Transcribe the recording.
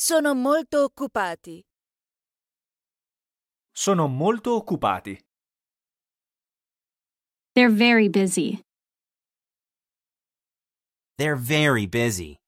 Sono molto occupati. Sono molto occupati. They're very busy. They're very busy.